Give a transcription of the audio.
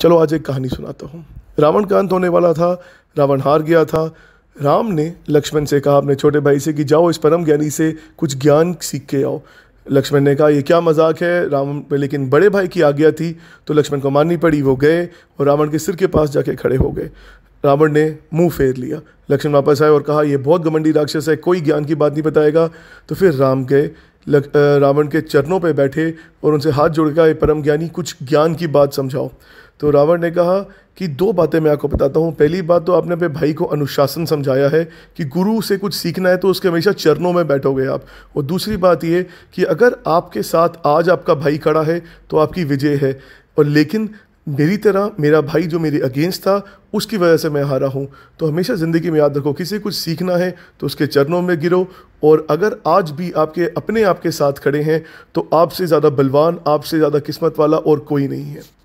चलो आज एक कहानी सुनाता हूँ रावण का अंत होने वाला था रावण हार गया था राम ने लक्ष्मण से कहा अपने छोटे भाई से कि जाओ इस परम ज्ञानी से कुछ ज्ञान सीख के आओ लक्ष्मण ने कहा यह क्या मजाक है रावण पे लेकिन बड़े भाई की आज्ञा थी तो लक्ष्मण को माननी पड़ी वो गए और रावण के सिर के पास जाके खड़े हो गए रावण ने मुंह फेर लिया लक्ष्मण वापस आए और कहा यह बहुत घमंडी राक्षस है कोई ज्ञान की बात नहीं बताएगा तो फिर राम गए लग, रावण के चरणों पर बैठे और उनसे हाथ जोड़ कर परम ज्ञानी कुछ ज्ञान की बात समझाओ तो रावण ने कहा कि दो बातें मैं आपको बताता हूँ पहली बात तो आपने अपने भाई को अनुशासन समझाया है कि गुरु से कुछ सीखना है तो उसके हमेशा चरणों में बैठोगे आप और दूसरी बात ये कि अगर आपके साथ आज आपका भाई खड़ा है तो आपकी विजय है और लेकिन मेरी तरह मेरा भाई जो मेरे अगेंस्ट था उसकी वजह से मैं हारा हूँ तो हमेशा ज़िंदगी में याद रखो किसी कुछ सीखना है तो उसके चरणों में गिरो और अगर आज भी आपके अपने आप के साथ खड़े हैं तो आपसे ज़्यादा बलवान आपसे ज़्यादा किस्मत वाला और कोई नहीं है